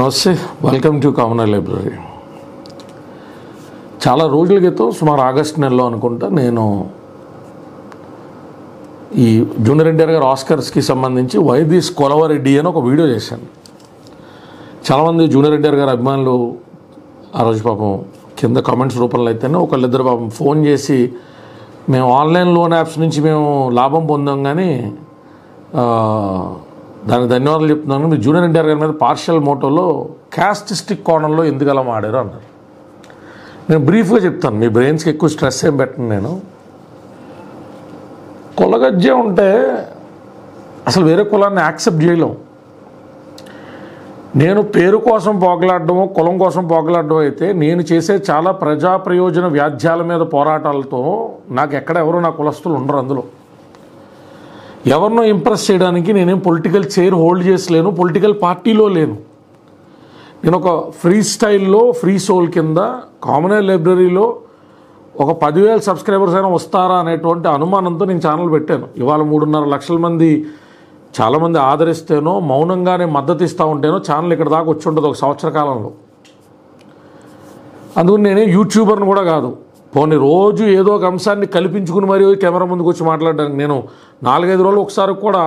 నమస్తే welcome to common library చాలా రోజుల క్రితం సుమారు ఆగస్ట్ నెలలో అనుకుంటా నేను ఈ జూనియర్ ఎన్టీఆర్ గారు ఆస్కర్స్కి సంబంధించి వై దిస్ కొలవరెడ్డి అని ఒక వీడియో చేశాను చాలామంది జూనియర్ ఎన్టీఆర్ గారు అభిమానులు ఆ రోజు పాపం కింద కామెంట్స్ రూపంలో అయితేనే ఒకళ్ళిద్దరు పాపం ఫోన్ చేసి మేము ఆన్లైన్ లోన్ యాప్స్ నుంచి మేము లాభం పొందాం కానీ దానికి ధన్యవాదాలు చెప్తున్నాను మీరు జూనియర్ ఎన్టీఆర్ గారి మీద పార్షియల్ మోటోలో క్యాస్టిస్టిక్ కోణంలో ఎందుకలా ఆడారు అన్నారు నేను బ్రీఫ్గా చెప్తాను మీ బ్రెయిన్స్కి ఎక్కువ స్ట్రెస్ ఏం పెట్టను నేను కులగజ్జ ఉంటే అసలు వేరే కులాన్ని యాక్సెప్ట్ చేయలేం నేను పేరు కోసం పోగలాడడము కులం కోసం పోగలాడడం అయితే నేను చేసే చాలా ప్రజా ప్రయోజన వ్యాధ్యాల మీద పోరాటాలతో నాకు ఎక్కడ ఎవరో నా కులస్తులు ఉండరు అందులో ఎవరినో ఇంప్రెస్ చేయడానికి నేనేం పొలిటికల్ చైర్ హోల్డ్ చేసలేను పొలిటికల్ పార్టీలో లేను నేను ఒక ఫ్రీ స్టైల్లో ఫ్రీ సోల్ కింద కామన్ లైబ్రరీలో ఒక పదివేల సబ్స్క్రైబర్స్ అయినా వస్తారా అనేటువంటి అనుమానంతో నేను ఛానల్ పెట్టాను ఇవాళ మూడున్నర లక్షల మంది చాలామంది ఆదరిస్తేనో మౌనంగానే మద్దతు ఇస్తూ ఉంటేనో ఛానల్ ఇక్కడ దాకా వచ్చి ఉండదు ఒక సంవత్సర కాలంలో అందుకని నేనే యూట్యూబర్ని కూడా కాదు పోనీ రోజు ఏదో ఒక అంశాన్ని కల్పించుకుని మరి కెమెరా ముందుకు వచ్చి మాట్లాడడానికి నేను నాలుగైదు రోజులు ఒకసారి కూడా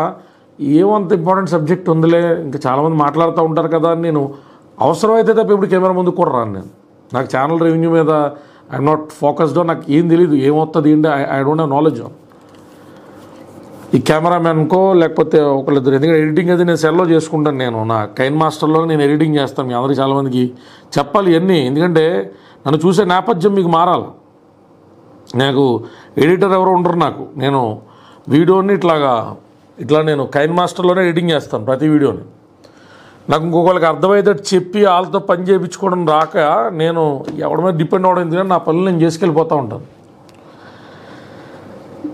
ఏమంత ఇంపార్టెంట్ సబ్జెక్ట్ ఉందిలే ఇంకా చాలామంది మాట్లాడుతూ ఉంటారు కదా అని నేను అవసరమైతే తప్ప ఇప్పుడు కెమెరా ముందుకు కూడా రాను నేను నాకు ఛానల్ రెవెన్యూ మీద ఐఎమ్ నాట్ ఫోకస్డ్ నాకు ఏం తెలియదు ఏమవుతుంది ఏంటి ఐ డోంట్ హ్యావ్ నాలెడ్జ్ ఈ కెమెరామెన్కో లేకపోతే ఒకళ్ళిద్దరు ఎందుకంటే ఎడిటింగ్ అది నేను సెల్లో చేసుకుంటాను నేను నా కైన్ మాస్టర్లో నేను ఎడిటింగ్ చేస్తాను మీ అందరికీ చాలామందికి చెప్పాలి ఇవన్నీ ఎందుకంటే నన్ను చూసే నేపథ్యం మీకు మారాలి నాకు ఎడిటర్ ఎవరు ఉండరు నాకు నేను వీడియోని ఇట్లాగా ఇట్లా నేను కైన్ మాస్టర్లోనే ఎడిటింగ్ చేస్తాను ప్రతి వీడియోని నాకు ఇంకొకరికి అర్థమైతే చెప్పి వాళ్ళతో పని చేయించుకోవడం రాక నేను ఎవరి మీద డిపెండ్ అవడం ఎందుకంటే నా పనులు నేను చేసుకెళ్ళిపోతూ ఉంటాను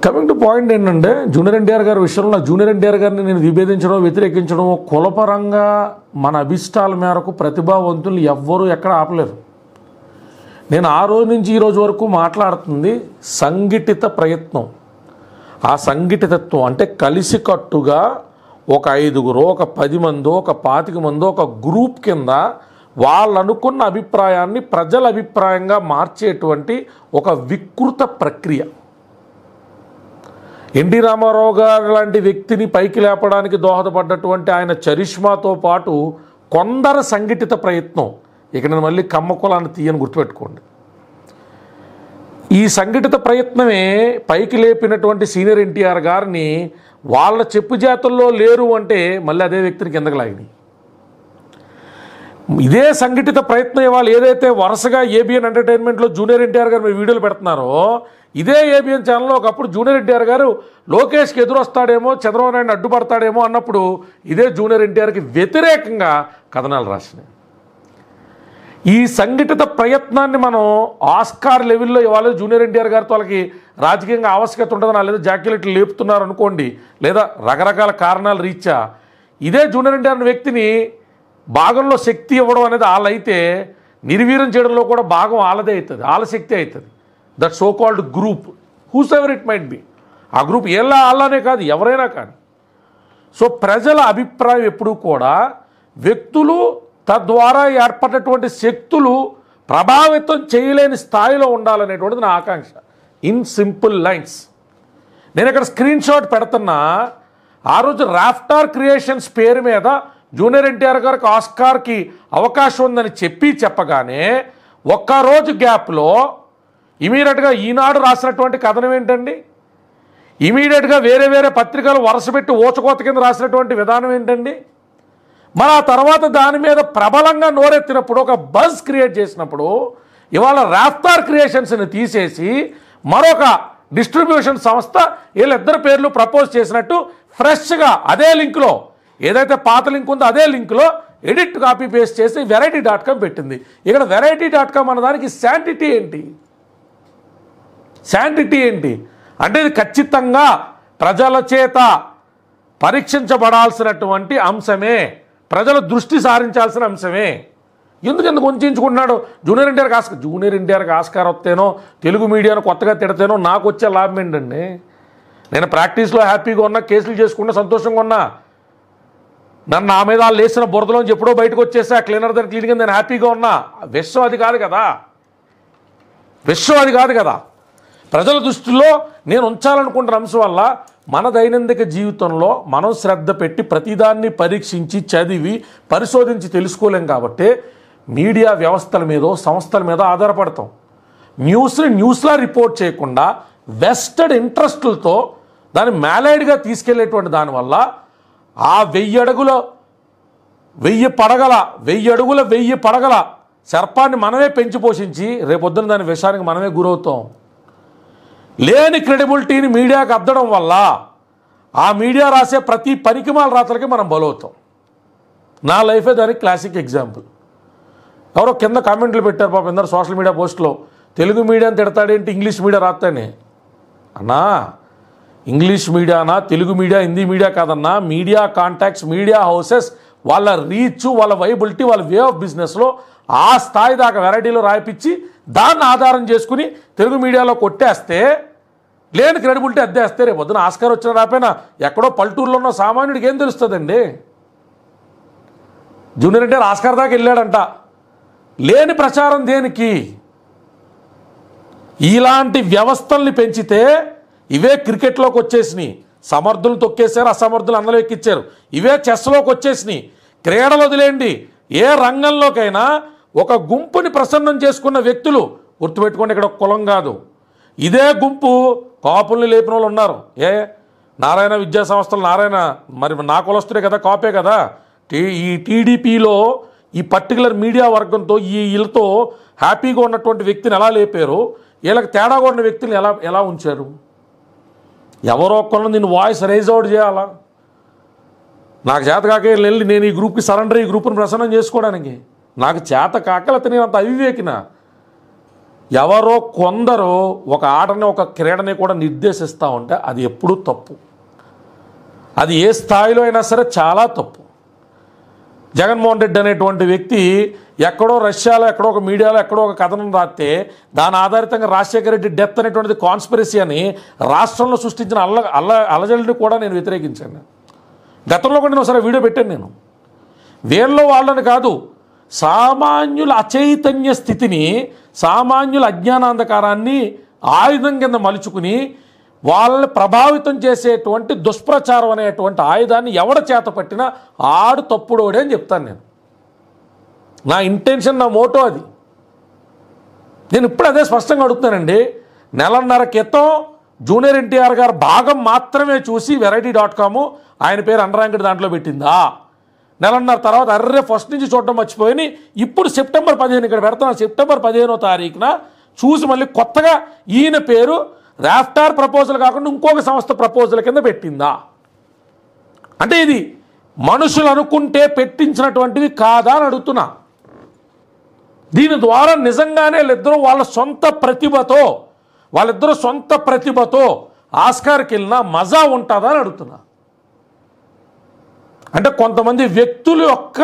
కమింగ్ టు పాయింట్ ఏంటంటే జూనియర్ ఎన్టీఆర్ గారి విషయంలో నా జూనియర్ ఎన్టీఆర్ గారిని నేను విభేదించడం వ్యతిరేకించడం కులపరంగా మన అభిష్టాల మేరకు ప్రతిభావంతులు ఎవ్వరూ ఎక్కడ ఆపలేరు నేను ఆ రోజు నుంచి ఈ రోజు వరకు మాట్లాడుతుంది సంఘటిత ప్రయత్నం ఆ సంఘటితత్వం అంటే కలిసికట్టుగా ఒక ఐదుగురు ఒక పది మందో ఒక పాతిక మందో ఒక గ్రూప్ కింద వాళ్ళు అనుకున్న అభిప్రాయాన్ని ప్రజల అభిప్రాయంగా మార్చేటువంటి ఒక వికృత ప్రక్రియ ఎన్టీ రామారావు గారు లాంటి వ్యక్తిని పైకి లేపడానికి దోహదపడ్డటువంటి ఆయన చరిష్మాతో పాటు కొందరు సంఘటిత ప్రయత్నం ఇక నేను మళ్ళీ కమ్మ కులాన్ని తీయని గుర్తుపెట్టుకోండి ఈ సంఘటిత ప్రయత్నమే పైకి లేపినటువంటి సీనియర్ ఎన్టీఆర్ గారిని వాళ్ళ చెప్పు జాతుల్లో లేరు అంటే మళ్ళీ అదే వ్యక్తిని కిందకు లాగినాయి ఇదే సంఘటిత ప్రయత్నం వాళ్ళు ఏదైతే వరుసగా ఏబిఎన్ ఎంటర్టైన్మెంట్లో జూనియర్ ఎన్టీఆర్ గారు మీరు వీడియోలు పెడుతున్నారో ఇదే ఏబిఎన్ ఛానల్లో ఒకప్పుడు జూనియర్ ఎన్టీఆర్ గారు లోకేష్కి ఎదురొస్తాడేమో చంద్రబాబు నాయుడు అడ్డుపడతాడేమో అన్నప్పుడు ఇదే జూనియర్ ఎన్టీఆర్కి వ్యతిరేకంగా కథనాలు రాసినాయి ఈ సంఘటిత ప్రయత్నాన్ని మనం ఆస్కార్ లెవెల్లో ఇవాళ జూనియర్ ఎన్టీఆర్ గారితో వాళ్ళకి రాజకీయంగా ఆవశ్యకత ఉంటుందని లేదా జాక్యులెట్లు లేపుతున్నారు అనుకోండి లేదా రకరకాల కారణాలు రీత్యా ఇదే జూనియర్ ఎన్టీఆర్ వ్యక్తిని భాగంలో శక్తి ఇవ్వడం అనేది వాళ్ళైతే నిర్వీర్యం చేయడంలో కూడా భాగం వాళ్ళదే అవుతుంది వాళ్ళ శక్తి అవుతుంది that so called group whose ever it might be ఆ గ్రూప్ ఎలా వాళ్ళనే కాదు ఎవరైనా కానీ సో ప్రజల అభిప్రాయం ఎప్పుడూ కూడా వ్యక్తులు తద్వారా ఏర్పడినటువంటి శక్తులు ప్రభావితం చేయలేని స్థాయిలో ఉండాలనేటువంటిది నా ఆకాంక్ష ఇన్ సింపుల్ లైన్స్ నేను ఇక్కడ స్క్రీన్ షాట్ పెడుతున్నా ఆ రోజు రాఫ్టార్ క్రియేషన్స్ పేరు మీద జూనియర్ ఎన్టీఆర్ గారికి ఆస్కార్కి అవకాశం ఉందని చెప్పి చెప్పగానే ఒక్కరోజు గ్యాప్లో ఇమీడియట్గా ఈనాడు రాసినటువంటి కథనం ఏంటండి ఇమీడియట్గా వేరే వేరే పత్రికలు వరుసపెట్టి ఓచకోత కింద రాసినటువంటి విధానం ఏంటండి మరి ఆ తర్వాత దాని మీద ప్రబలంగా నోరెత్తినప్పుడు ఒక బజ్ క్రియేట్ చేసినప్పుడు ఇవాళ రాఫ్తార్ క్రియేషన్స్ని తీసేసి మరొక డిస్ట్రిబ్యూషన్ సంస్థ వీళ్ళిద్దరు పేర్లు ప్రపోజ్ చేసినట్టు ఫ్రెష్గా అదే లింక్లో ఏదైతే పాత లింక్ ఉందో అదే లింక్లో ఎడిట్ కాపీ పేస్ట్ చేసి వెరైటీ డాట్ కామ్ పెట్టింది ఇక్కడ వెరైటీ డాట్ కామ్ అన్నదానికి శాంటిటీ ఏంటి శాంటిటీ ఏంటి అంటే ఇది ఖచ్చితంగా ప్రజల చేత పరీక్షించబడాల్సినటువంటి అంశమే ప్రజల దృష్టి సారించాల్సిన అంశమే ఎందుకు ఎందుకు ఉంచుకుంటున్నాడు జూనియర్ ఎన్టీఆర్కి ఆస్కార్ జూనియర్ ఎన్టీఆర్కి ఆస్కార్ వస్తేనో తెలుగు మీడియాను కొత్తగా తిడతానో నాకు వచ్చే లాభం ఏంటండి నేను ప్రాక్టీస్లో హ్యాపీగా ఉన్నా కేసులు చేసుకున్నా సంతోషంగా ఉన్నా నన్ను నా మీద వాళ్ళు వేసిన బురదలో ఎప్పుడో బయటకు ఆ క్లీనర్ దాని క్లీన్గా నేను హ్యాపీగా ఉన్నా విశ్వం అది కాదు కదా విశ్వం అది కాదు కదా ప్రజల దృష్టిలో నేను ఉంచాలనుకుంటున్న అంశం వల్ల మన దైనందిక జీవితంలో మనం శ్రద్ధ పెట్టి ప్రతిదాన్ని పరీక్షించి చదివి పరిశోధించి తెలుసుకోలేం కాబట్టి మీడియా వ్యవస్థల మీద సంస్థల మీద ఆధారపడతాం న్యూస్ని న్యూస్లా రిపోర్ట్ చేయకుండా వెస్టెడ్ ఇంట్రెస్టులతో దాన్ని మ్యాలైడ్గా తీసుకెళ్లేటువంటి దానివల్ల ఆ వెయ్యి అడుగుల వెయ్యి పడగల వెయ్యి అడుగుల వెయ్యి పడగల సర్పాన్ని మనమే పెంచి పోషించి రేపొద్దున దాని విషానికి మనమే గురవుతాం లేని క్రెడిబిలిటీని మీడియాకు అద్దడం వల్ల ఆ మీడియా రాసే ప్రతి పనికిమాల రాత్రికి మనం బలవుతాం నా లైఫే దానికి క్లాసిక్ ఎగ్జాంపుల్ ఎవరో కింద కామెంట్లు పెట్టారు పాప ఎందరో సోషల్ మీడియా పోస్ట్లో తెలుగు మీడియాని తిడతాడేంటి ఇంగ్లీష్ మీడియా రాస్తానే అన్నా ఇంగ్లీష్ మీడియానా తెలుగు మీడియా హిందీ మీడియా కాదన్నా మీడియా కాంటాక్ట్స్ మీడియా హౌసెస్ వాళ్ళ రీచ్ వాళ్ళ వైబిలిటీ వాళ్ళ వే ఆఫ్ బిజినెస్లో ఆ స్థాయి దాకా వెరైటీలో రాయిపించి దాన్ని ఆధారం చేసుకుని తెలుగు మీడియాలో కొట్టేస్తే లేని క్రెడిబిలిటీ అద్దేస్తే రేపు పొద్దున ఆస్కార్ వచ్చిన రాపైన ఎక్కడో పల్లెటూరులో ఉన్న సామాన్యుడికి ఏం తెలుస్తుందండి జూనియర్ ఎన్టీఆర్ ఆస్కార్ దాకా వెళ్ళాడంట లేని ప్రచారం దేనికి ఇలాంటి వ్యవస్థల్ని పెంచితే ఇవే క్రికెట్లోకి వచ్చేసినాయి సమర్థులు తొక్కేశారు అసమర్థులు అందరూ ఎక్కిచ్చారు ఇవే చెస్లోకి వచ్చేసినాయి క్రీడలు వదిలేండి ఏ రంగంలోకైనా ఒక గుంపుని ప్రసన్నం చేసుకున్న వ్యక్తులు గుర్తుపెట్టుకోండి ఇక్కడ కులం కాదు ఇదే గుంపు కాపుల్ని లేపిన వాళ్ళు ఉన్నారు ఏ నారాయణ విద్యా సంస్థలు నారాయణ మరి నా కులస్తుడే కదా కాపే కదా టీ ఈ టీడీపీలో ఈ పర్టికులర్ మీడియా వర్గంతో ఈ వీళ్ళతో హ్యాపీగా ఉన్నటువంటి వ్యక్తిని ఎలా లేపారు వీళ్ళకి తేడాగా ఉన్న వ్యక్తిని ఎలా ఎలా ఉంచారు ఎవరో ఒక్కరు నేను వాయిస్ రైజ్ అవుట్ చేయాలా నాకు చేత వెళ్ళి నేను ఈ గ్రూప్కి సరెండర్ ఈ గ్రూప్ని ప్రసన్నం చేసుకోవడానికి నాకు చేత కాకల తినేంత అవివేకిన ఎవరో కొందరు ఒక ఆటని ఒక క్రీడని కూడా నిర్దేశిస్తూ ఉంటే అది ఎప్పుడూ తప్పు అది ఏ స్థాయిలో అయినా సరే చాలా తప్పు జగన్మోహన్ రెడ్డి అనేటువంటి వ్యక్తి ఎక్కడో రష్యాలో ఎక్కడో ఒక మీడియాలో ఎక్కడో ఒక కథనం రాస్తే దాని ఆధారితంగా రాజశేఖర రెడ్డి డెత్ అనేటువంటిది కాన్స్పిరసీ అని రాష్ట్రంలో సృష్టించిన అల్ల అల్ల అలజడిని కూడా నేను వ్యతిరేకించాను గతంలో కూడా నేను ఒకసారి వీడియో పెట్టాను నేను వీళ్ళలో వాళ్ళని కాదు సామాన్యుల అచైతన్య స్థితిని సామాన్యుల అజ్ఞానాంధకారాన్ని ఆయుధం కింద మలుచుకుని వాళ్ళని ప్రభావితం చేసేటువంటి దుష్ప్రచారం అనేటువంటి ఆయుధాన్ని ఎవడ చేత పట్టినా ఆడు తప్పుడోడే అని చెప్తాను నేను నా ఇంటెన్షన్ నా మోటో అది నేను ఇప్పుడు అదే స్పష్టంగా అడుగుతానండి నెలన్నర క్రితం జూనియర్ ఎన్టీఆర్ గారు భాగం మాత్రమే చూసి వెరైటీ డాట్ కాము ఆయన పేరు అండరాంగడి దాంట్లో పెట్టిందా నెలన్నర తర్వాత అర్రే ఫస్ట్ నుంచి చూడడం మర్చిపోయి ఇప్పుడు సెప్టెంబర్ పదిహేను ఇక్కడ పెడతాను సెప్టెంబర్ పదిహేనో తారీఖున చూసి మళ్ళీ కొత్తగా ఈయన పేరు రాఫ్టార్ ప్రపోజల్ కాకుండా ఇంకొక సంస్థ ప్రపోజల్ కింద పెట్టిందా అంటే ఇది మనుషులు అనుకుంటే పెట్టించినటువంటివి కాదా అని అడుగుతున్నా దీని ద్వారా నిజంగానే వాళ్ళిద్దరూ వాళ్ళ సొంత ప్రతిభతో వాళ్ళిద్దరూ సొంత ప్రతిభతో ఆస్కార్కి వెళ్ళినా మజా ఉంటుందా అని అడుగుతున్నా అంటే కొంతమంది వ్యక్తుల యొక్క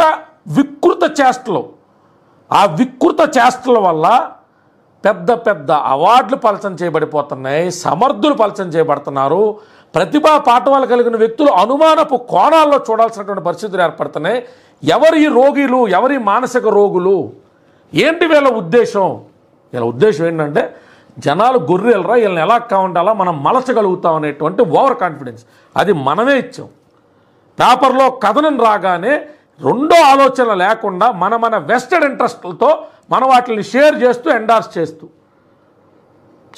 వికృత చేష్టలు ఆ వికృత చేష్టల వల్ల పెద్ద పెద్ద అవార్డులు పలచం చేయబడిపోతున్నాయి సమర్థులు పలచం చేయబడుతున్నారు ప్రతిభా పాఠవాలు కలిగిన వ్యక్తులు అనుమానపు కోణాల్లో చూడాల్సినటువంటి పరిస్థితులు ఏర్పడుతున్నాయి ఎవరి రోగిలు ఎవరి మానసిక రోగులు ఏంటి వీళ్ళ ఉద్దేశం వీళ్ళ ఉద్దేశం ఏంటంటే జనాలు గొర్రెలరా వీళ్ళని ఎలా కావండాలా మనం మలచగలుగుతాం అనేటువంటి ఓవర్ కాన్ఫిడెన్స్ అది మనమే ఇచ్చాం పేపర్లో కథనం రాగానే రెండో ఆలోచన లేకుండా మన మన వెస్టెడ్ ఇంట్రెస్ట్లతో మన వాటిని షేర్ చేస్తూ ఎండార్స్ చేస్తూ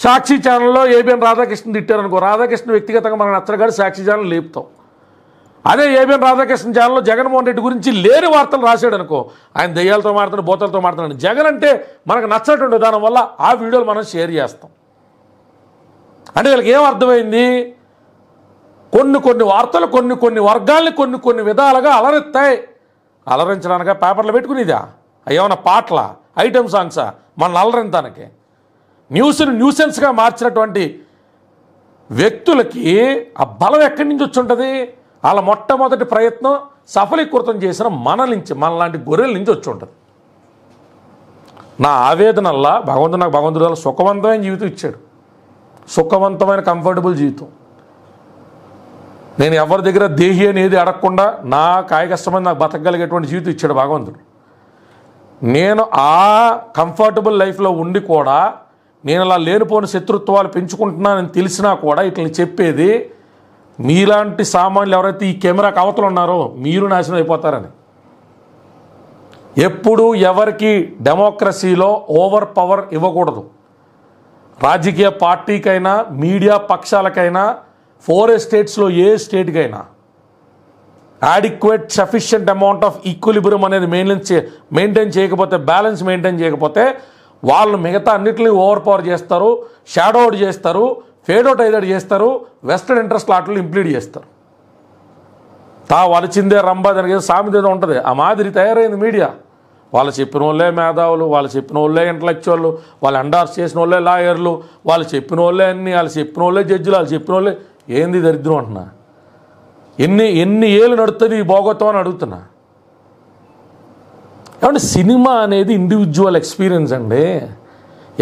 సాక్షి ఛానల్లో ఏబిఎన్ రాధాకృష్ణ తిట్టారనుకో రాధాకృష్ణ వ్యక్తిగతంగా మనం నచ్చగాడు సాక్షి ఛానల్ లేపుతాం అదే ఏబిఎన్ రాధాకృష్ణ ఛానల్లో జగన్మోహన్ రెడ్డి గురించి లేని వార్తలు రాశాడు అనుకో ఆయన దెయ్యాలతో మాడుతున్నాడు బోతలతో మాడుతున్నాడు జగన్ అంటే మనకు నచ్చినటువంటి దానివల్ల ఆ వీడియోలు మనం షేర్ చేస్తాం అంటే వీళ్ళకి ఏం అర్థమైంది కొన్ని కొన్ని వార్తలు కొన్ని కొన్ని వర్గాల్ని కొన్ని కొన్ని విధాలుగా అలరిస్తాయి అలరించడానిక పేపర్లు పెట్టుకునేదా ఏమైనా పాటల ఐటమ్ సాంగ్సా మన అలరించడానికి న్యూస్ని న్యూసెన్స్గా మార్చినటువంటి వ్యక్తులకి ఆ బలం ఎక్కడి నుంచి వచ్చి ఉంటుంది వాళ్ళ మొట్టమొదటి ప్రయత్నం సఫలీకృతం చేసిన మన నుంచి మనలాంటి గొర్రెల నుంచి వచ్చి ఉంటుంది నా ఆవేదనల్లా భగవంతుడు నాకు భగవంతుడు సుఖవంతమైన జీవితం ఇచ్చాడు సుఖవంతమైన కంఫర్టబుల్ జీవితం నేను ఎవరి దగ్గర దేహి అనేది అడగకుండా నా కాయ కష్టమని నాకు బతకగలిగేటువంటి జీవితం ఇచ్చాడు భగవంతుడు నేను ఆ కంఫర్టబుల్ లైఫ్లో ఉండి కూడా నేను అలా లేనిపోని శత్రుత్వాలు పెంచుకుంటున్నానని తెలిసినా కూడా ఇట్లా చెప్పేది మీలాంటి సామాన్యులు ఎవరైతే ఈ కెమెరాకు అవతలు ఉన్నారో మీరు నాశనం అయిపోతారని ఎప్పుడు ఎవరికి డెమోక్రసీలో ఓవర్ పవర్ ఇవ్వకూడదు రాజకీయ పార్టీకైనా మీడియా పక్షాలకైనా ఫోర్ ఎస్టేట్స్లో ఏ స్టేట్కైనా adequate sufficient amount of equilibrium అనేది మెయింటైన్ చే మెయింటైన్ చేయకపోతే బ్యాలెన్స్ మెయింటైన్ చేయకపోతే వాళ్ళు మిగతా అన్నింటినీ ఓవర్ పవర్ చేస్తారు షాడో అవుట్ చేస్తారు ఫేడౌట్ అవుట్ చేస్తారు వెస్టర్న్ ఇంట్రెస్ట్ లాట్లు ఇంప్లీడ్ చేస్తారు తా వలచిందే రంబా దానికి సామెత ఏదో ఉంటుంది ఆ మాదిరి తయారైంది మీడియా వాళ్ళు చెప్పిన వాళ్ళే మేధావులు వాళ్ళు చెప్పిన వాళ్ళే ఇంటలెక్చువల్లు వాళ్ళు అండార్స్ చేసిన వాళ్ళే లాయర్లు వాళ్ళు చెప్పిన వాళ్ళే అన్ని వాళ్ళు చెప్పిన వాళ్ళే జడ్జిలు వాళ్ళు చెప్పిన వాళ్ళే ఏంది దరిద్రం అంటున్నా ఎన్ని ఎన్ని ఏళ్ళు నడుతుంది ఈ భోగత్వం అని అడుగుతున్నా కాబట్టి సినిమా అనేది ఇండివిజువల్ ఎక్స్పీరియన్స్ అండి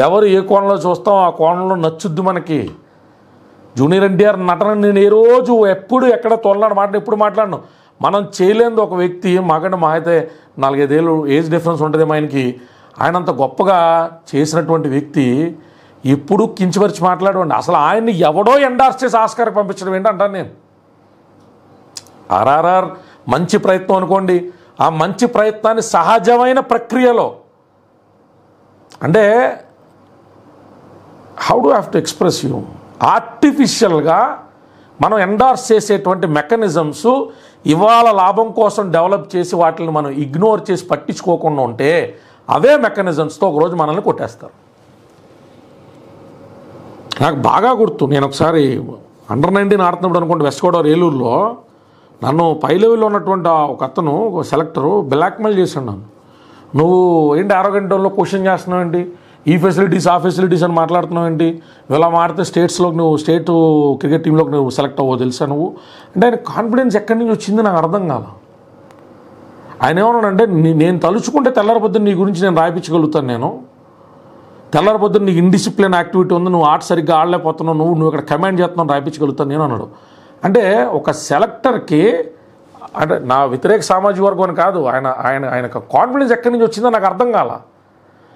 ఎవరు ఏ కోణంలో చూస్తాం ఆ కోణంలో నచ్చుద్ది మనకి జూనియర్ ఎన్టీఆర్ నటన నేను ఏ రోజు ఎప్పుడు ఎక్కడ తొలనాడు మాట ఎప్పుడు మాట్లాడను మనం చేయలేని ఒక వ్యక్తి మాకంటే మా అయితే నాలుగైదేళ్ళు ఏజ్ డిఫరెన్స్ ఉంటుంది మా ఆయనకి ఆయన అంత గొప్పగా చేసినటువంటి వ్యక్తి ఎప్పుడు కించపరిచి మాట్లాడవండి అసలు ఆయన్ని ఎవడో ఎండార్స్ చేసి ఆస్కార్కి పంపించడం ఏంటి అంటాను నేను ఆర్ఆర్ఆర్ మంచి ప్రయత్నం అనుకోండి ఆ మంచి ప్రయత్నాన్ని సహజమైన ప్రక్రియలో అంటే how do have to express you ఆర్టిఫిషియల్గా మనం ఎండార్స్ చేసేటువంటి మెకానిజమ్స్ ఇవాళ లాభం కోసం డెవలప్ చేసి వాటిని మనం ఇగ్నోర్ చేసి పట్టించుకోకుండా ఉంటే అవే మెకానిజమ్స్తో ఒకరోజు మనల్ని కొట్టేస్తారు నాకు బాగా గుర్తు నేను ఒకసారి అండర్ నైన్టీన్ ఆడుతున్నప్పుడు అనుకోండి వెస్ట్ గోదావరి ఏలూరులో నన్ను పై లెవెల్లో ఉన్నటువంటి ఒక అతను ఒక సెలెక్టరు బ్లాక్మెయిల్ చేశాడు నన్ను నువ్వు ఏంటి ఆరోగ్యంలో క్వశ్చన్ చేస్తున్నావు ఏంటి ఈ ఫెసిలిటీస్ ఆ ఫెసిలిటీస్ అని మాట్లాడుతున్నావు ఏంటి ఇలా మాడితే స్టేట్స్లోకి నువ్వు స్టేట్ క్రికెట్ టీంలోకి నువ్వు సెలెక్ట్ అవ్వో తెలుసా నువ్వు అంటే ఆయన కాన్ఫిడెన్స్ ఎక్కడి నుంచి వచ్చింది నాకు అర్థం కాల ఆయన ఏమన్నాడంటే నేను తలుచుకుంటే తెల్లారి నీ గురించి నేను రాయించగలుగుతాను నేను తెల్లరబొద్దు నీకు ఇన్డిసిప్లిన్ యాక్టివిటీ ఉంది నువ్వు ఆట సరిగ్గా ఆడలేకపోతున్నావు నువ్వు నువ్వు ఇక్కడ కమాండ్ చేస్తున్నావు రాయించగలుగుతాను నేను అన్నాడు అంటే ఒక సెలెక్టర్కి అంటే నా వ్యతిరేక సామాజిక వర్గం అని కాదు ఆయన ఆయన ఆయన కాన్ఫిడెన్స్ ఎక్కడి నుంచి వచ్చిందో నాకు అర్థం కాల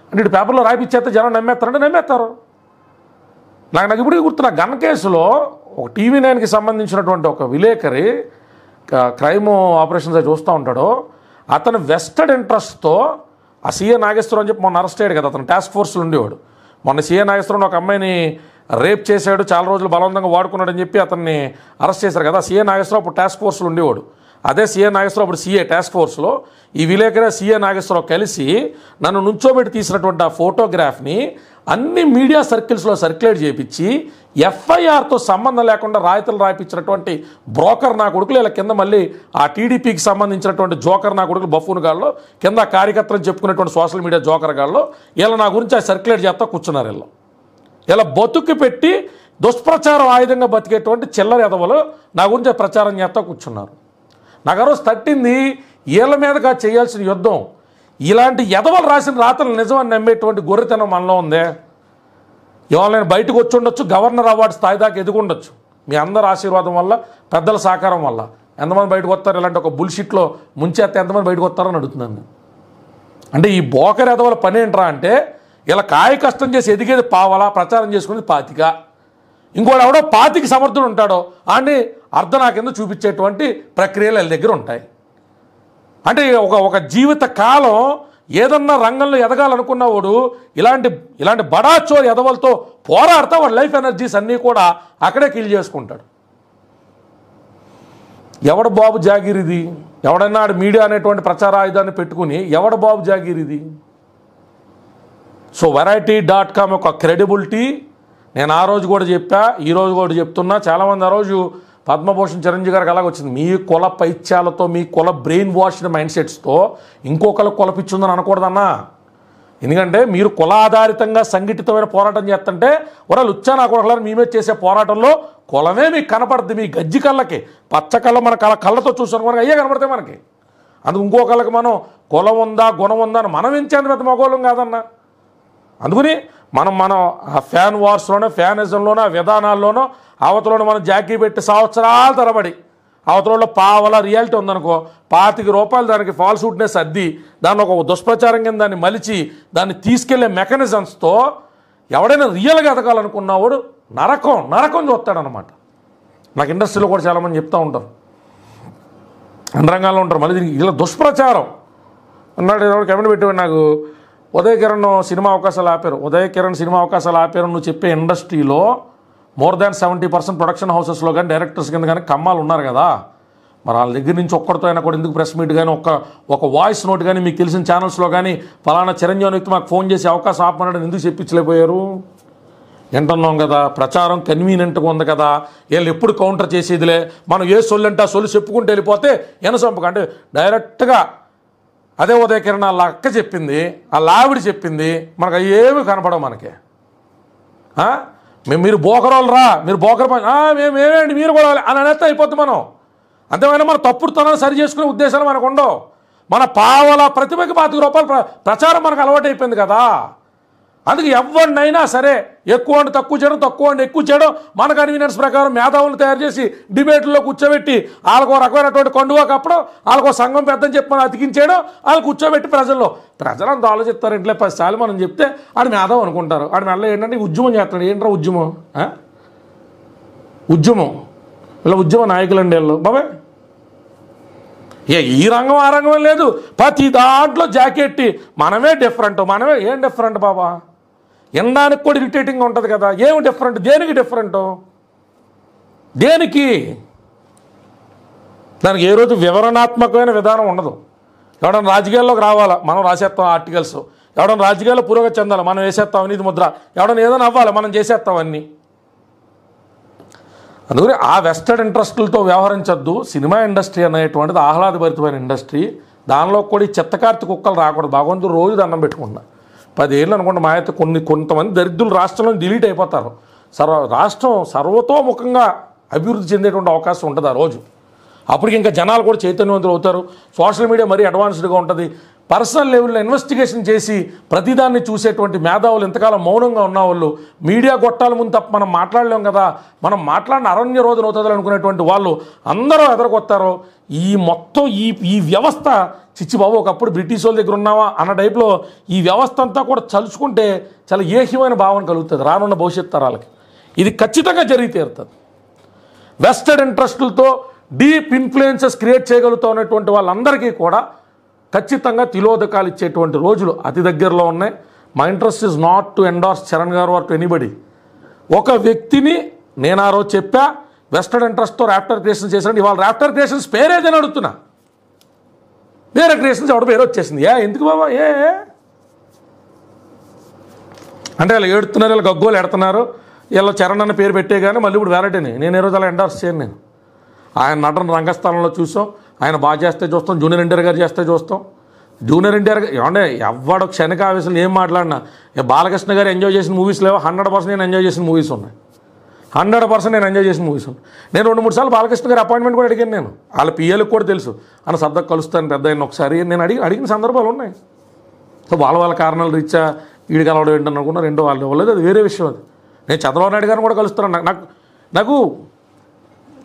అంటే ఇటు పేపర్లో రాయిపించేస్తే జనం నమ్మేస్తారంటే నమ్మేస్తారు నాకు నాకు ఇప్పుడు గుర్తున్న గన్ కేసులో ఒక టీవీ నైన్కి సంబంధించినటువంటి ఒక విలేకరి క్రైమ్ ఆపరేషన్స్ చూస్తూ ఉంటాడు అతను వెస్టెడ్ ఇంట్రెస్ట్తో ఆ సీఏ నాగేశ్వరం అని చెప్పి మొన్న అరెస్ట్ అయ్యాడు కదా అతను టాస్క్ ఫోర్స్లో ఉండేవాడు మొన్న సీఏ నాగేశ్వరం ఒక అమ్మాయిని రేప్ చేశాడు చాలా రోజులు బలవంతంగా వాడుకున్నాడని చెప్పి అతన్ని అరెస్ట్ చేశారు కదా సీఏ నాగేశ్వరం అప్పుడు టాస్క్ ఫోర్స్లో ఉండేవాడు అదే సీఏ నాగేశ్వరం అప్పుడు సీఏ టాస్క్ ఫోర్స్లో ఈ విలేకరే సీఏ నాగేశ్వరరావు కలిసి నన్ను నుంచోబెట్టి తీసినటువంటి ఆ ఫోటోగ్రాఫ్ని అన్ని మీడియా సర్కిల్స్లో సర్క్యులేట్ చేయించి ఎఫ్ఐఆర్తో సంబంధం లేకుండా రాయితీలు రాయించినటువంటి బ్రోకర్ నా కొడుకులు ఇలా కింద మళ్ళీ ఆ టీడీపీకి సంబంధించినటువంటి జోకర్ నా కొడుకులు బఫూన్ గాల్లో కింద కార్యకర్తలు చెప్పుకునేటువంటి సోషల్ మీడియా జోకర్ గాల్లో ఇలా నా గురించి ఆ సర్క్యులేట్ చేస్తా కూర్చున్నారు వీళ్ళు ఇలా బతుకు పెట్టి దుష్ప్రచారం ఆయుధంగా బతికేటువంటి చిల్లర ఎదవలు నా గురించి ప్రచారం చేస్తా కూర్చున్నారు రోజు తట్టింది వీళ్ళ మీదగా చేయాల్సిన యుద్ధం ఇలాంటి ఎదవలు రాసిన రాత్రులు నిజమని నమ్మేటువంటి గొర్రెతనం మనలో ఉందే ఎవరైనా బయటకు వచ్చి ఉండొచ్చు గవర్నర్ అవార్డు స్థాయి దాకా ఎదుగుండొచ్చు మీ అందరి ఆశీర్వాదం వల్ల పెద్దల సహకారం వల్ల ఎంతమంది బయటకు వస్తారు ఇలాంటి ఒక బుల్షిట్లో ముంచేస్తే ఎంతమంది బయటకు వస్తారని అడుగుతున్నాను అంటే ఈ బోకర్ ఎదవల పని ఏంట్రా అంటే ఇలా కాయ కష్టం చేసి ఎదిగేది పావలా ప్రచారం చేసుకునేది పాతిక ఇంకోటి ఎవడో పాతికి సమర్థుడు ఉంటాడో అని అర్ధ నా కింద చూపించేటువంటి ప్రక్రియలు వాళ్ళ దగ్గర ఉంటాయి అంటే ఒక ఒక జీవిత కాలం ఏదన్నా రంగంలో ఎదగాలనుకున్నవాడు ఇలాంటి ఇలాంటి బడాచోర్ ఎదవలతో పోరాడుతూ వాడు లైఫ్ ఎనర్జీస్ అన్నీ కూడా అక్కడే కిల్ చేసుకుంటాడు ఎవడు బాబు జాగిరిది ఎవడన్నా మీడియా అనేటువంటి ప్రచార ఆయుధాన్ని పెట్టుకుని ఎవడు బాబు జాగిరిది సో వెరైటీ డాట్ కామ్ యొక్క క్రెడిబిలిటీ నేను ఆ రోజు కూడా చెప్పా ఈరోజు కూడా చెప్తున్నా చాలామంది ఆ రోజు పద్మభూషణ్ చిరంజీవి గారికి అలాగే వచ్చింది మీ కుల పైత్యాలతో మీ కుల బ్రెయిన్ వాష్డ్ మైండ్ సెట్స్తో ఇంకొకరు కులపిచ్చుందని అనకూడదన్నా ఎందుకంటే మీరు కులాధారితంగా సంఘటితమైన పోరాటం చేస్తుంటే ఒరే లుచ్చా నా కొడకలని మేమే చేసే పోరాటంలో కులమే మీకు కనపడుద్ది మీ గజ్జి కళ్ళకి పచ్చ కళ్ళ మన కళ్ళ కళ్ళతో చూసిన మనకి అయ్యే కనపడతాయి మనకి అందుకు ఇంకో కళ్ళకి మనం కులం ఉందా గుణం ఉందా అని మనం ఎంచేంత పెద్ద మగోళం కాదన్నా అందుకని మనం మనం ఆ ఫ్యాన్ వార్స్లోనో ఫ్యానిజంలోనో ఆ విధానాల్లోనో అవతలలో మనం జాకీ పెట్టి సంవత్సరాల తరబడి అవతలలో పావల రియాలిటీ ఉందనుకో పాతిక రూపాయలు దానికి ఫాల్స్ ఫాల్సూట్నెస్ అద్ది దాన్ని ఒక దుష్ప్రచారం కింద దాన్ని మలిచి దాన్ని తీసుకెళ్లే మెకానిజమ్స్తో ఎవడైనా రియల్గా ఎదగాలనుకున్నవాడు నరకం నరకం చూస్తాడనమాట నాకు ఇండస్ట్రీలో కూడా చాలామంది చెప్తూ ఉంటారు రంగాల్లో ఉంటారు మళ్ళీ దీనికి ఇలా దుష్ప్రచారం అన్నాడు ఎవరు కమెంట్ పెట్టేవాడు నాకు ఉదయ కిరణ్ సినిమా అవకాశాలు ఆపారు ఉదయ కిరణ్ సినిమా అవకాశాలు ఆపారు నువ్వు చెప్పే ఇండస్ట్రీలో more than seventy percent production హౌసెస్లో కానీ డైరెక్టర్స్ కింద కానీ కమ్మాలు ఉన్నారు కదా మరి వాళ్ళ దగ్గర నుంచి ఒక్కడితో అయినా కూడా ఎందుకు ప్రెస్ మీట్ కానీ ఒక ఒక వాయిస్ నోట్ కానీ మీకు తెలిసిన ఛానల్స్లో కానీ ఫలానా చిరంజీవి వ్యక్తి మాకు ఫోన్ చేసి అవకాశం ఆపమన్నాడని ఎందుకు చెప్పించలేకపోయారు వింటున్నాం కదా ప్రచారం కన్వీనియంట్గా ఉంది కదా వీళ్ళు ఎప్పుడు కౌంటర్ చేసేదిలే మనం ఏ సొల్లు అంటే ఆ సొల్లు చెప్పుకుంటూ వెళ్ళిపోతే ఎనసంపక అంటే డైరెక్ట్గా అదే ఉదయ కిరణ్ వాళ్ళ అక్క చెప్పింది వాళ్ళ ఆవిడ చెప్పింది మనకు ఏమి కనపడవు మనకి మేము మీరు బోకరోళ్ళు రా మీరు బోకర మేము ఏమేంటి మీరు కూడా అని అనేస్తే అయిపోతుంది మనం అంతేమైనా మన తప్పుడు తనాన్ని సరి చేసుకునే ఉద్దేశాలు మనకు ఉండవు మన పావల ప్రతిభకి పాతిక రూపాయలు ప్రచారం మనకు అలవాటు అయిపోయింది కదా అందుకే ఎవరినైనా సరే ఎక్కువ అండి తక్కువ చేయడం తక్కువ అండి ఎక్కువ చేయడం మన కన్వీనియన్స్ ప్రకారం మేధావులు తయారు చేసి డిబేట్లో కూర్చోబెట్టి వాళ్ళకు రకమైనటువంటి కండువా కప్పడం వాళ్ళకు సంఘం పెద్దని చెప్పి మనం అతికించేయడం వాళ్ళు కూర్చోబెట్టి ప్రజల్లో ప్రజలంతా ఆలోచిస్తారు ఇంట్లో పదిసార్లు మనం చెప్తే ఆడు మేధావు అనుకుంటారు ఆడు మెల్ల ఏంటంటే ఉద్యమం చేస్తాడు ఏంట్రా ఉద్యమం ఉద్యమం ఇలా ఉద్యమ అండి వాళ్ళు బాబాయ్ ఏ ఈ రంగం ఆ రంగం లేదు ప్రతి దాంట్లో జాకెట్టి మనమే డిఫరెంట్ మనమే ఏం డిఫరెంట్ బాబా ఇందానికి కూడా ఇరిటేటింగ్గా ఉంటుంది కదా ఏమి డిఫరెంట్ దేనికి డిఫరెంట్ దేనికి దానికి ఏ రోజు వివరణాత్మకమైన విధానం ఉండదు ఎవడన్నా రాజకీయాల్లోకి రావాలా మనం రాసేస్తాం ఆర్టికల్స్ ఎవడన్నా రాజకీయాల్లో పురోగతి చెందాలి మనం వేసేస్తాం అవినీతి ముద్ర ఎవడన్నా ఏదైనా అవ్వాలి మనం చేసేస్తాం అన్ని అందుకని ఆ వెస్టర్డ్ ఇంట్రెస్టులతో వ్యవహరించద్దు సినిమా ఇండస్ట్రీ అనేటువంటిది ఆహ్లాదభరితమైన ఇండస్ట్రీ దానిలో కూడా చెత్తకార్తి కుక్కలు రాకూడదు భగవంతుడు రోజు దండం పెట్టుకుంటున్నా పదేళ్ళు అనుకుంటే మా అయితే కొన్ని కొంతమంది దరిద్రులు రాష్ట్రంలో డిలీట్ అయిపోతారు సర్వ రాష్ట్రం సర్వతోముఖంగా అభివృద్ధి చెందేటువంటి అవకాశం ఉంటుంది ఆ రోజు అప్పటికి ఇంకా జనాలు కూడా చైతన్యవంతులు అవుతారు సోషల్ మీడియా మరీ అడ్వాన్స్డ్గా ఉంటుంది పర్సనల్ లెవెల్లో ఇన్వెస్టిగేషన్ చేసి ప్రతిదాన్ని చూసేటువంటి మేధావులు ఎంతకాలం మౌనంగా ఉన్నవాళ్ళు మీడియా గొట్టాల ముందు తప్ప మనం మాట్లాడలేం కదా మనం మాట్లాడిన అరణ్య రోజులు అవుతుందని అనుకునేటువంటి వాళ్ళు అందరూ ఎదరగొత్తారు ఈ మొత్తం ఈ ఈ వ్యవస్థ చిచ్చిబాబు ఒకప్పుడు బ్రిటిష్ వాళ్ళ దగ్గర ఉన్నావా అన్న టైప్లో ఈ వ్యవస్థ అంతా కూడా చలుచుకుంటే చాలా ఏహ్యమైన భావన కలుగుతుంది రానున్న భవిష్యత్ తరాలకి ఇది ఖచ్చితంగా జరిగి తీరుతుంది వెస్టెడ్ ఇంట్రెస్టులతో డీప్ ఇన్ఫ్లుయెన్సెస్ క్రియేట్ చేయగలుగుతా ఉన్నటువంటి వాళ్ళందరికీ కూడా ఖచ్చితంగా తిలోదకాలు ఇచ్చేటువంటి రోజులు అతి దగ్గరలో ఉన్నాయి my interest is not to endorse Charan garu వర్ టు ఎనీబడి ఒక వ్యక్తిని నేను ఆ రోజు చెప్పా వెస్టర్న్ ఇంట్రెస్ట్తో ర్యాప్టర్ క్రియేషన్ చేశాను ఇవాళ ర్యాప్టర్ క్రియేషన్స్ పేరేదని అడుగుతున్నా వేరే క్రియేషన్స్ ఎవడ పేరు వచ్చేసింది ఏ ఎందుకు బాబా ఏ అంటే వీళ్ళు ఏడుతున్నారు వీళ్ళు గగ్గోలు ఎడుతున్నారు వీళ్ళ చరణ్ అన్న పేరు పెట్టే కానీ మళ్ళీ ఇప్పుడు వ్యాలిటీని నేను ఈ రోజు అలా ఎండార్స్ చేయను నేను ఆయన నటన రంగస్థానంలో చూసాం ఆయన బాగా చేస్తే చూస్తాం జూనియర్ ఎన్టీఆర్ గారు చేస్తే చూస్తాం జూనియర్ ఎన్టీఆర్ ఏమంటే ఎవడ క్షణిక ఆవేశం ఏం మాట్లాడినా బాలకృష్ణ గారు ఎంజాయ్ చేసిన మూవీస్ లేవో హండ్రెడ్ పర్సెంట్ నేను ఎంజాయ్ చేసిన మూవీస్ ఉన్నాయి హండ్రెడ్ పర్సెంట్ నేను ఎంజాయ్ చేసిన మూవీస్ ఉన్నాయి నేను రెండు మూడు సార్లు బాలకృష్ణ గారి అపాయింట్మెంట్ కూడా అడిగాను నేను వాళ్ళ పిఎల్కి కూడా తెలుసు అని శబ్దం కలుస్తాను పెద్ద ఆయన ఒకసారి నేను అడిగి అడిగిన సందర్భాలు ఉన్నాయి సో వాళ్ళ వాళ్ళ కారణాలు రీత్యా వీడి కలవడం ఏంటని అనుకున్నారు రెండో వాళ్ళు ఇవ్వలేదు అది వేరే విషయం అది నేను చంద్రబాబు నాయుడు గారిని కూడా కలుస్తాను నాకు నాకు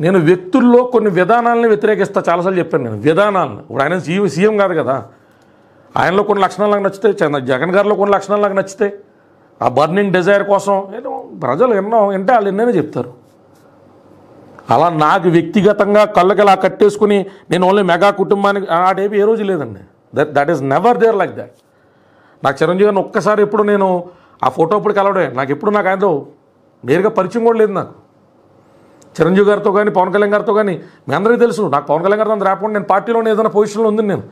నేను వ్యక్తుల్లో కొన్ని విధానాలను వ్యతిరేకిస్తా చాలాసార్లు చెప్పాను నేను విధానాలను ఇప్పుడు ఆయన సీఎం కాదు కదా ఆయనలో కొన్ని లక్షణాలు నాకు చంద్ర జగన్ గారిలో కొన్ని లక్షణాలు నాకు నచ్చితే ఆ బర్నింగ్ డిజైర్ కోసం ప్రజలు ఎన్నో అంటే వాళ్ళు ఎన్నైనా చెప్తారు అలా నాకు వ్యక్తిగతంగా కళ్ళకి అలా కట్టేసుకుని నేను ఓన్లీ మెగా కుటుంబానికి ఆ టైపు ఏ రోజు లేదండి that that is never there like that నాకు చిరంజీవి గారిని ఒక్కసారి ఎప్పుడు నేను ఆ ఫోటో అప్పుడు కలవడే నాకు ఎప్పుడు నాకు ఆయనతో నేరుగా పరిచయం కూడా లేదు నాకు చిరంజీవి గారితో కానీ పవన్ కళ్యాణ్ గారితో కానీ మీ అందరికీ తెలుసు నాకు పవన్ కళ్యాణ్ గారితో రాకుండా నేను పార్టీలోనే ఏదైనా పొజిషన్లో ఉంది నేను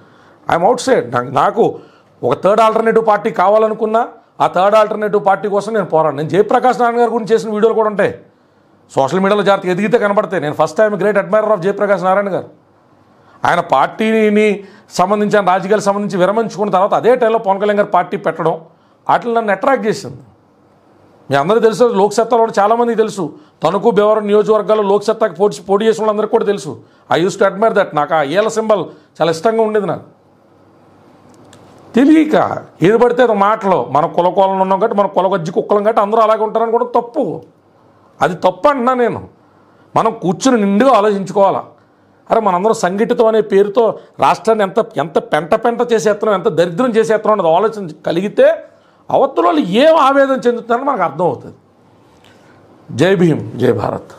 ఐఎమ్ అవుట్ సైడ్ నాకు ఒక థర్డ్ ఆల్టర్నేటివ్ పార్టీ కావాలనుకున్నా ఆ థర్డ్ ఆల్టర్నేటివ్ పార్టీ కోసం నేను పోరాడు నేను జయప్రకాష్ నారాయణ గారి గురించి చేసిన వీడియోలు కూడా ఉంటాయి సోషల్ మీడియాలో జాగ్రత్త ఎదిగితే కనబడతాయి నేను first time great admirer of Jayaprakash Narayana garu ఆయన పార్టీని సంబంధించి రాజకీయాలకు సంబంధించి విరమించుకున్న తర్వాత అదే టైంలో పవన్ కళ్యాణ్ గారు పార్టీ పెట్టడం వాటిని నన్ను అట్రాక్ట్ చేసింది మీ అందరూ తెలుసు లోక్సత్తాలో కూడా చాలామందికి తెలుసు తణుకు బేవరం నియోజకవర్గాల్లో లోక్సత్తాకి పోటీ పోటీ చేసిన వాళ్ళందరికీ కూడా తెలుసు I used to admire that నాకు ఆ ఏల సింబల్ చాలా ఇష్టంగా ఉండేది నాకు తెలియక ఏది పడితే అది మాటలో మన కులకోలం ఉన్నాం కాబట్టి కుల కులగజ్జి కుక్కలం కాబట్టి అందరూ అలాగే ఉంటారని కూడా తప్పు అది తప్పు అంటున్నా నేను మనం కూర్చుని నిండుగా ఆలోచించుకోవాలా అరే మనందరం సంఘటితం అనే పేరుతో రాష్ట్రాన్ని ఎంత ఎంత పెంట పెంట చేసేస్తున్నాం ఎంత దరిద్రం చేసేస్తున్నాం అనేది ఆలోచన కలిగితే అవతల వాళ్ళు ఏం ఆవేదన చెందుతున్నారో మనకు అర్థమవుతుంది జై భీమ్ జై భారత్